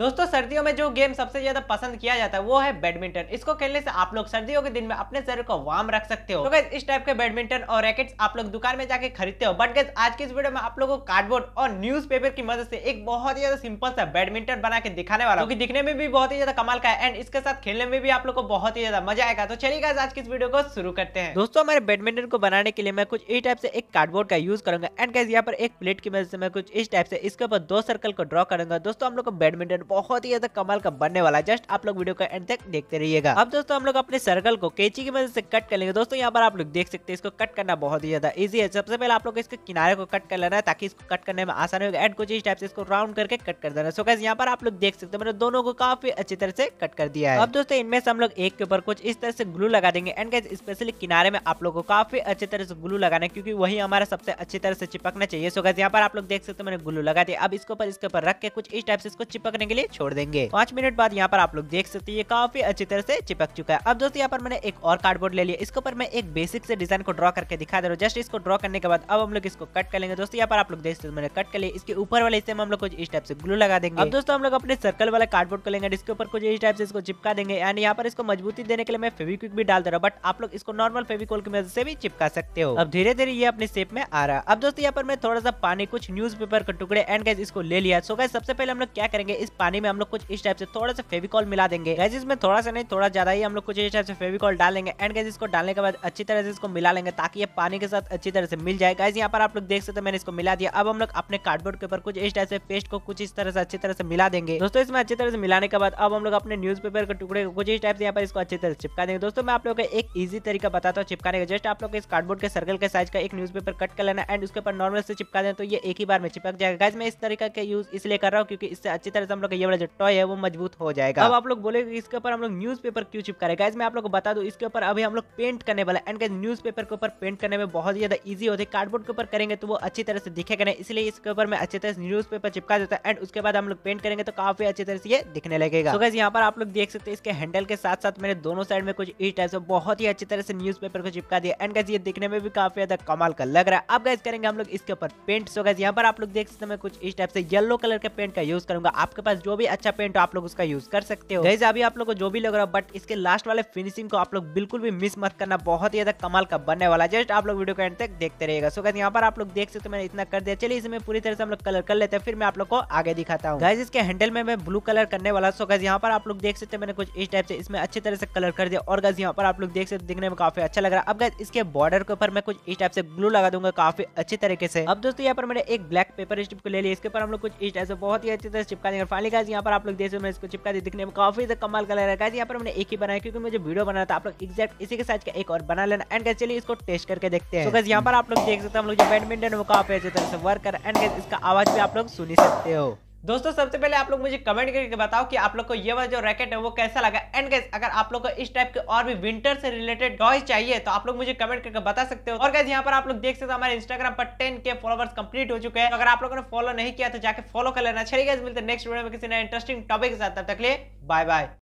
दोस्तों सर्दियों में जो गेम सबसे ज्यादा पसंद किया जाता है वो है बैडमिंटन इसको खेलने से आप लोग सर्दियों के दिन में अपने शरीर को वार्म रख सकते हो तो गैस इस टाइप के बैडमिंटन और रैकेट्स आप लोग दुकान में जाके खरीदते हो बट गैस आज की इस वीडियो में आप लोगों को कार्डबोर्ड और न्यूज की मदद से एक बहुत ही ज्यादा सिंपल सा बैडमिंटन बना के दिखाने वाला क्योंकि दिखने में भी बहुत ही ज्यादा कमाल का है एंड इसके साथ खेलने में भी आप लोग को बहुत ही ज्यादा मजा आएगा तो चलिए गैस आज की इस वीडियो को शुरू करते हैं दोस्तों हमारे बैडमिंटन को बनाने के लिए मैं कुछ इस टाइप से एक कार्डबोर्ड का यूज करूंगा एंड गैस यहाँ पर एक प्लेट की मदद से मैं कुछ इस टाइप से इसके ऊपर दो सर्कल को ड्रॉ करूंगा दोस्तों हम लोग को बैडमिंटन बहुत ही ज्यादा कमाल का बनने वाला है जस्ट आप लोग वीडियो का एंड तक देखते रहिएगा अब दोस्तों हम लोग अपने सर्कल को कैची की मदद से कट कर लेंगे दोस्तों यहाँ पर आप लोग देख सकते हैं इसको कट करना बहुत ही ज्यादा ईजी है सबसे पहले आप लोग इसके किनारे को कट कर लेना है ताकि इसको कट करने में आसानी होगा एंड कुछ इस टाइप से इसको राउंड करके कट कर देना सो कैसे यहाँ पर आप लोग देख सकते हैं मैंने दोनों को काफी अच्छी तरह से कट कर दिया है अब दोस्तों इनमें से हम लोग एक के ऊपर कुछ इस तरह से ग्लू लगा देंगे एंड गैस स्पेशली किनारे में आप लोग को काफी अच्छी तरह से ग्लू लगाना है क्योंकि वही हमारा सबसे अच्छी तरह से चिपकना चाहिए सो कैसे यहाँ पर आप लोग देख सकते हैं मैंने ग्लू लगा दिया अब इसके ऊपर इसके ऊपर रख के कुछ इस टाइप से इसको चिपकने के लिए लिए छोड़ देंगे पांच मिनट बाद यहाँ पर आप लोग देख सकते हैं काफी अच्छी तरह से चिपक चुका है अब दोस्तों यहाँ पर मैंने एक और कार्डबोर्ड ले लिया इसके ऊपर मैं एक बेसिक से डिजाइन को ड्रॉ करके दिखा दे रहा हूँ जस्ट इसको ड्रॉ करने के बाद अब हम लोग इसको कट कर लेंगे दोस्तों यहाँ पर आप लोग देख सकते हैं मैंने कट कर लिया इसके ऊपर वाले हिस्से में हम लोग कुछ इस टाइप से ग्लू लगा देंगे अब दोस्तों हम लोग अपने सर्कल वाले कार्डबोर्ड को लेंगे जिसके ऊपर कुछ इस टाइप से इसको चिपका देंगे एंड यहाँ पर इसको मजबूती देने के लिए मैं फेविक्विक भी डाल दे रहा हूँ बट आप लोग इसको नॉर्मल फेविकोल की मदद से भी चिपका सकते हो अब धीरे धीरे ये अपने शेप में आ रहा है अब दोस्तों यहाँ पर मैं थोड़ा सा पानी कुछ न्यूज पेपर का टुकड़े एंड गैस इसको ले लिया सो गैस सबसे पहले हम लोग क्या करेंगे इस पानी में हम लोग कुछ इस टाइप से थोड़ा सा फेविकॉल मिला देंगे गैस इसमें थोड़ा सा नहीं थोड़ा ज्यादा ही हम लोग कुछ इस टाइप से फेविकॉल डालेंगे एंड गैस इसको डालने के बाद अच्छी तरह से इसको मिला लेंगे ताकि ये पानी के साथ अच्छी तरह से मिल जाए गैस यहाँ पर आप लोग देख सकते मैंने इसको मिला दिया अब हम लोग अपने कार्डबोर्ड के ऊपर कुछ इस टाइप से पेस्ट को कुछ इस तरह से अच्छी तरह से मिला देंगे दोस्तों इसमें अच्छी तरह से मिलाने के बाद अब हम लोग अपने न्यूज पेपर के टुकड़े को कुछ इस टाइप से यहाँ पर इसको अच्छी तरह से चिपका देंगे दोस्तों मैं आप लोग को एक ईजी तरीका बताता हूँ चिपकाने का जस्ट आप लोग इस कार्डबोर्ड के सर्कल के साइज का एक न्यूज कट कर लेना एंड उसके ऊपर नॉर्मल से चिपका दे तो ये एक ही बार में चिपक जाएगा गैस मैं इस तरीका का यूज इसलिए कर रहा हूँ क्योंकि इससे अच्छी तरह से हम लोग का ये वाला जो टॉय है वो मजबूत हो जाएगा अब आप लोग बोले इसके ऊपर हम लोग न्यूज पेपर क्यों चिपका रहे गाइज आप लोग बता दूं इसके ऊपर अभी हम लोग पेंट करने वाला एंड गाइज न्यूज के ऊपर पेंट करने में बहुत ज्यादा ईजी होती है कार्डबोर्ड के ऊपर करेंगे तो वो अच्छी तरह से दिखेगा नहीं इसलिए इसके ऊपर मैं अच्छी तरह से न्यूज चिपका देता है एंड उसके बाद हम लोग पेंट करेंगे तो काफी अच्छी तरह से ये दिखने लगेगा तो गाइज यहाँ पर आप लोग देख सकते हैं इसके हैंडल के साथ साथ मेरे दोनों साइड में कुछ इस टाइप से बहुत ही अच्छी तरह से न्यूज को चिपका दिया एंड गाइज ये दिखने में भी काफी ज्यादा कमाल का लग रहा है अब गाइज करेंगे हम लोग इसके ऊपर पेंट सो गाइज यहाँ पर आप लोग देख सकते हैं कुछ इस e टाइप से येलो कलर के पेंट का यूज करूंगा आपके पास जो भी अच्छा पेंट हो आप लोग उसका यूज कर सकते हो गैज अभी आप लोग को जो भी लग रहा है बट इसके लास्ट वाले फिनिशिंग को आप लोग बिल्कुल भी मिस मत करना बहुत ही ज्यादा कमाल का बनने वाला जस्ट आप लोग वीडियो के एंड तक देखते रहेगा सो यहाँ पर आप लोग देख सकते मैंने इतना कर दिया चलिए इसमें पूरी तरह से हम लोग कलर कर लेते हैं फिर मैं आप लोग को आगे दिखाता हूँ गैज इसके हैंडल में मैं ब्लू कलर करने वाला सो गैस यहाँ पर आप लोग देख सकते मैंने कुछ इस टाइप से इसमें अच्छी तरह से कलर कर दिया और गैस यहाँ पर आप लोग देख सकते दिखने में काफी अच्छा लग रहा है अब गैस इसके बॉर्डर के ऊपर मैं कुछ इस टाइप से ब्लू लगा दूंगा काफी अच्छे तरीके से अब दोस्तों यहाँ पर मैंने एक ब्लैक पेपर स्ट्रिप को ले लिया इसके ऊपर हम लोग कुछ इस टाइप से बहुत ही अच्छी तरह चिपका देंगे गाइस यहाँ पर आप लोग देख सकते इसको चिपका दी दिखने में काफी कमाल कलर है यहाँ पर मैंने एक ही बनाया क्योंकि मुझे वीडियो बनाया था आप लोग एक्जैक्ट इसी के साइज का एक और बना लेना एंड चलिए इसको टेस्ट करके देखते हैं तो यहाँ पर आप लोग देख सकते हैं हम लोग जो बैडमिंटन वो काफी अच्छे तरह से वर्क कर एंड इसका आवाज भी आप लोग सुनी सकते हो दोस्तों सबसे पहले आप लोग मुझे कमेंट करके बताओ कि आप लोग को ये वाला जो रैकेट है वो कैसा लगा एंड गैस अगर आप लोग को इस टाइप के और भी विंटर से रिलेटेड टॉयज चाहिए तो आप लोग मुझे कमेंट करके बता सकते हो और गैस यहाँ पर आप लोग देख सकते हो हमारे इंस्टाग्राम पर टेन के फॉलोवर्स कंप्लीट हो चुके हैं तो अगर आप लोगों ने फॉलो नहीं किया तो जाके फॉलो कर लेना चलिए गैस मिलते नेक्स्ट वीडियो में किसी नए इंटरेस्टिंग टॉपिक के साथ तब तक लिए बाय बाय